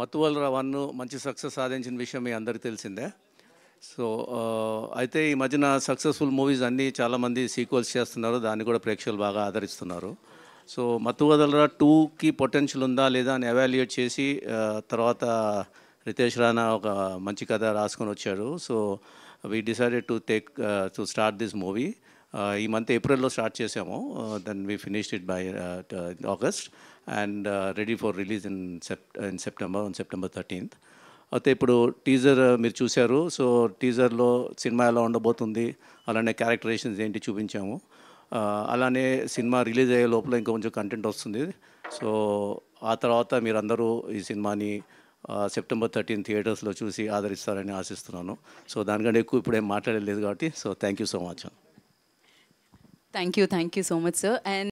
మత్తువల one మంచి success సాధించిన విషయం మీ అందరికీ తెలిసిందే సో అయితే ఈ మధ్యన సక్సెస్ఫుల్ మూవీస్ అన్నీ చాలామంది సీక్వెల్స్ చేస్తున్నారు దాన్ని కూడా ప్రేక్షకులు బాగా ఆదరిస్తున్నారు సో మత్తువదలరా టూకి పొటెన్షియల్ ఉందా లేదా అని ఎవాల్యుయేట్ చేసి తర్వాత రితేష్ రాణా ఒక మంచి కథ రాసుకొని వచ్చాడు so we decided to take to start this movie ఈ మంత్ ఏప్రిల్లో స్టార్ట్ చేసాము then we finished it by August and ready for release in sep in September on September thirteenth అయితే ఇప్పుడు టీజర్ మీరు చూశారు సో టీజర్లో సినిమా ఎలా ఉండబోతుంది అలానే క్యారెక్టరేషన్స్ ఏంటి చూపించాము అలానే సినిమా రిలీజ్ అయ్యే లోపల ఇంకా కొంచెం కంటెంట్ వస్తుంది సో ఆ తర్వాత మీరందరూ ఈ సినిమాని సెప్టెంబర్ థర్టీన్ థియేటర్స్లో చూసి ఆదరిస్తారని ఆశిస్తున్నాను సో దానికంటే ఎక్కువ ఇప్పుడు ఏం మాట్లాడలేదు కాబట్టి so thank you so much Thank you, thank you so much, sir. And